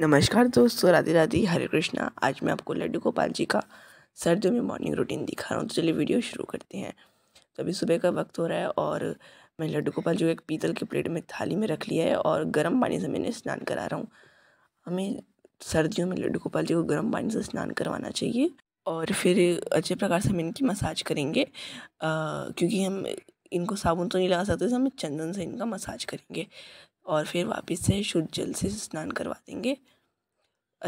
नमस्कार दोस्तों राधे राधे हरे कृष्णा आज मैं आपको लड्डू गोपाल जी का सर्दियों में मॉर्निंग रूटीन दिखा रहा हूँ तो चलिए वीडियो शुरू करते हैं तो अभी सुबह का वक्त हो रहा है और मैं लड्डू गोपाल जी को एक पीतल के प्लेट में थाली में रख लिया है और गर्म पानी से मैंने स्नान करा रहा हूँ हमें सर्दियों में लड्डू गोपाल जी को गर्म पानी से स्नान करवाना चाहिए और फिर अच्छे प्रकार से हम इनकी मसाज करेंगे क्योंकि हम इनको साबुन तो नहीं लगा सकते तो हमें चंदन से इनका मसाज करेंगे और फिर वापस से शुद्ध जल से स्नान करवा देंगे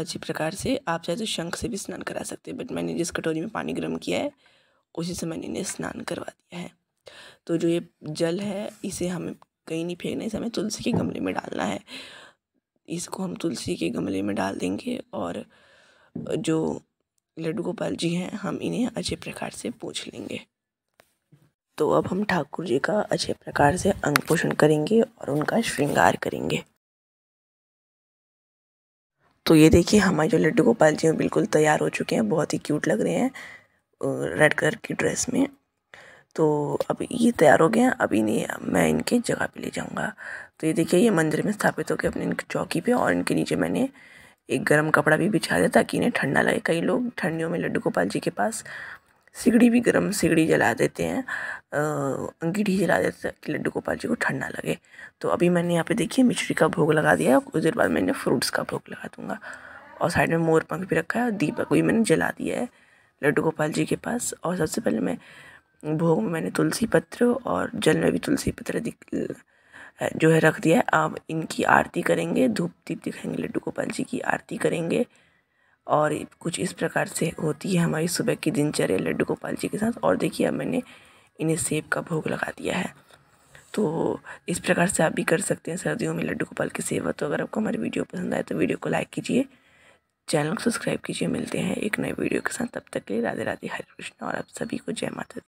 अच्छी प्रकार से आप चाहे तो शंख से भी स्नान करा सकते हैं बट मैंने जिस कटोरी में पानी गर्म किया है उसी से मैंने इन्हें स्नान करवा दिया है तो जो ये जल है इसे हमें कहीं नहीं फेंकना इसे हमें तुलसी के गमले में डालना है इसको हम तुलसी के गमले में डाल देंगे और जो लड्डू गोपाल जी हैं हम इन्हें अच्छे प्रकार से पूछ लेंगे तो अब हम ठाकुर जी का अच्छे प्रकार से अंग पोषण करेंगे और उनका श्रृंगार करेंगे तो ये देखिए हमारे जो लड्डू गोपाल जी हैं बिल्कुल तैयार हो चुके हैं बहुत ही क्यूट लग रहे हैं रेड कलर की ड्रेस में तो अब ये तैयार हो गए हैं अभी नहीं मैं इनके जगह पे ले जाऊंगा तो ये देखिए ये मंदिर में स्थापित हो गए अपने इनकी चौकी पे और इनके नीचे मैंने एक गर्म कपड़ा भी बिछा दिया ताकि इन्हें ठंडा लगे कई लोग ठंडियों में लड्डू गोपाल जी के पास सिगड़ी भी गर्म सिगड़ी जला देते हैं अंगीठी जला देते हैं कि लड्डू गोपाल जी को ठंड ना लगे तो अभी मैंने यहाँ पे देखिए मिश्री का भोग लगा दिया कुछ देर बाद मैंने फ्रूट्स का भोग लगा दूँगा और साइड में मोर पंख भी रखा है और दीपक भी मैंने जला दिया है लड्डू गोपाल जी के पास और सबसे पहले मैं भोग में मैंने तुलसी पत्र और जल में भी तुलसी पत्र जो है रख दिया है अब इनकी आरती करेंगे धूप दीप दिखाएंगे लड्डू गोपाल जी की आरती करेंगे और कुछ इस प्रकार से होती है हमारी सुबह की दिनचर्या लड्डू गोपाल जी के साथ और देखिए अब मैंने इन्हें सेब का भोग लगा दिया है तो इस प्रकार से आप भी कर सकते हैं सर्दियों में लड्डू गोपाल की सेवा तो अगर आपको हमारी वीडियो पसंद आए तो वीडियो को लाइक कीजिए चैनल को सब्सक्राइब कीजिए मिलते हैं एक नए वीडियो के साथ तब तक के लिए राधे राधे हरे कृष्ण और आप सभी को जय माता